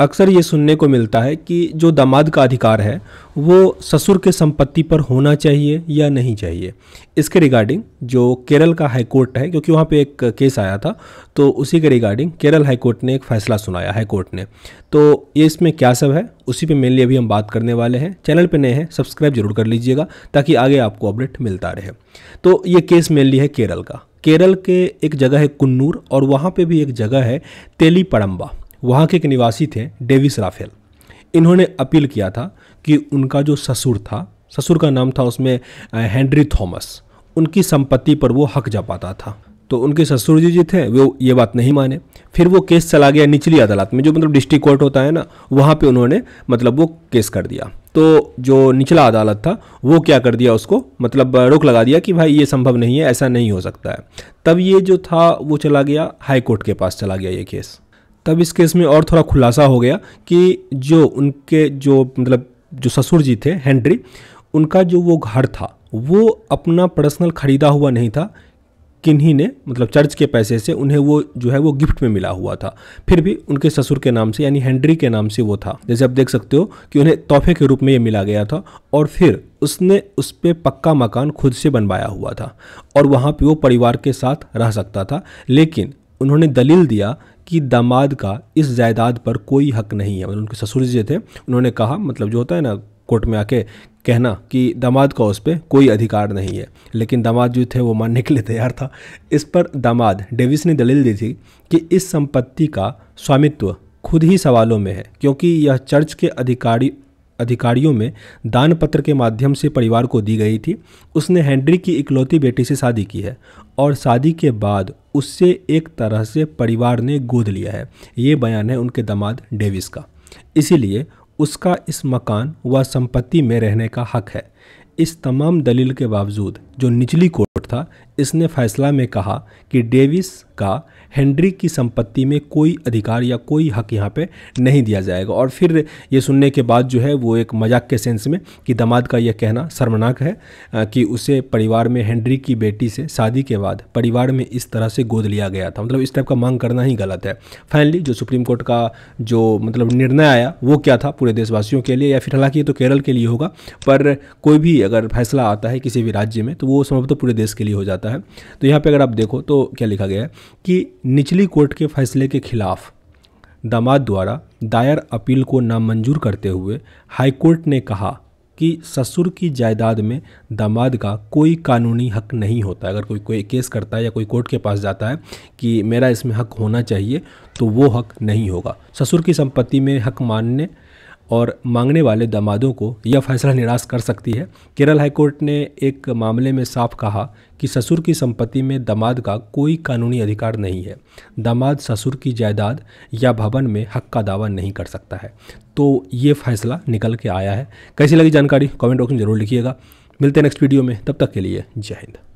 अक्सर ये सुनने को मिलता है कि जो दामाद का अधिकार है वो ससुर के संपत्ति पर होना चाहिए या नहीं चाहिए इसके रिगार्डिंग जो केरल का हाई कोर्ट है क्योंकि वहाँ पे एक केस आया था तो उसी के रिगार्डिंग केरल हाई कोर्ट ने एक फ़ैसला सुनाया हाई कोर्ट ने तो ये इसमें क्या सब है उसी पे मेनली अभी हम बात करने वाले हैं चैनल पर नए हैं सब्सक्राइब जरूर कर लीजिएगा ताकि आगे आपको अपडेट मिलता रहे तो ये केस मेनली है केरल का केरल के एक जगह है कन्नूर और वहाँ पर भी एक जगह है तेली वहाँ के एक निवासी थे डेविस राफेल इन्होंने अपील किया था कि उनका जो ससुर था ससुर का नाम था उसमें हेनरी थॉमस उनकी संपत्ति पर वो हक जा पाता था तो उनके ससुर जी जी थे वो ये बात नहीं माने फिर वो केस चला गया निचली अदालत में जो मतलब डिस्ट्रिक्ट कोर्ट होता है ना वहाँ पे उन्होंने मतलब वो केस कर दिया तो जो निचला अदालत था वो क्या कर दिया उसको मतलब रोक लगा दिया कि भाई ये संभव नहीं है ऐसा नहीं हो सकता है तब ये जो था वो चला गया हाई कोर्ट के पास चला गया ये केस तब इस केस में और थोड़ा खुलासा हो गया कि जो उनके जो मतलब जो ससुर जी थे हेनरी उनका जो वो घर था वो अपना पर्सनल ख़रीदा हुआ नहीं था किन्हीं ने मतलब चर्च के पैसे से उन्हें वो जो है वो गिफ्ट में मिला हुआ था फिर भी उनके ससुर के नाम से यानी हेनरी के नाम से वो था जैसे आप देख सकते हो कि उन्हें तोहफे के रूप में ये मिला गया था और फिर उसने उस पर पक्का मकान खुद से बनवाया हुआ था और वहाँ पर वो परिवार के साथ रह सकता था लेकिन उन्होंने दलील दिया कि दामाद का इस जायदाद पर कोई हक नहीं है मतलब उनके ससुर जी थे उन्होंने कहा मतलब जो होता है ना कोर्ट में आके कहना कि दामाद का उस पर कोई अधिकार नहीं है लेकिन दामाद जो थे वो मानने के लिए तैयार था इस पर दामाद डेविस ने दलील दी थी कि इस संपत्ति का स्वामित्व खुद ही सवालों में है क्योंकि यह चर्च के अधिकारी अधिकारियों में दान पत्र के माध्यम से परिवार को दी गई थी उसने हेनरी की इकलौती बेटी से शादी की है और शादी के बाद उससे एक तरह से परिवार ने गोद लिया है ये बयान है उनके दामाद डेविस का इसीलिए उसका इस मकान व संपत्ति में रहने का हक है इस तमाम दलील के बावजूद जो निचली कोर्ट था इसने फैसला में कहा कि डेविस का हेनरी की संपत्ति में कोई अधिकार या कोई हक यहाँ पे नहीं दिया जाएगा और फिर ये सुनने के बाद जो है वो एक मजाक के सेंस में कि दामाद का यह कहना शर्मनाक है कि उसे परिवार में हेनरी की बेटी से शादी के बाद परिवार में इस तरह से गोद लिया गया था मतलब इस टाइप का मांग करना ही गलत है फाइनली जो सुप्रीम कोर्ट का जो मतलब निर्णय आया वो क्या था पूरे देशवासियों के लिए या फिर हालांकि ये तो केरल के लिए होगा पर कोई भी अगर फैसला आता है किसी भी राज्य में तो वो संभवतः तो पूरे देश के लिए हो जाता है तो यहाँ पर अगर आप देखो तो क्या लिखा गया है कि निचली कोर्ट के फैसले के खिलाफ दामाद द्वारा दायर अपील को नामंजूर करते हुए हाईकोर्ट ने कहा कि ससुर की जायदाद में दामाद का कोई कानूनी हक नहीं होता अगर कोई कोई केस करता है या कोई कोर्ट के पास जाता है कि मेरा इसमें हक होना चाहिए तो वो हक नहीं होगा ससुर की संपत्ति में हक मानने और मांगने वाले दामादों को यह फैसला निराश कर सकती है केरल हाईकोर्ट ने एक मामले में साफ कहा कि ससुर की संपत्ति में दामाद का कोई कानूनी अधिकार नहीं है दामाद ससुर की जायदाद या भवन में हक का दावा नहीं कर सकता है तो ये फैसला निकल के आया है कैसी लगी जानकारी कमेंट बॉक्स में जरूर लिखिएगा मिलते हैं नेक्स्ट वीडियो में तब तक के लिए जय हिंद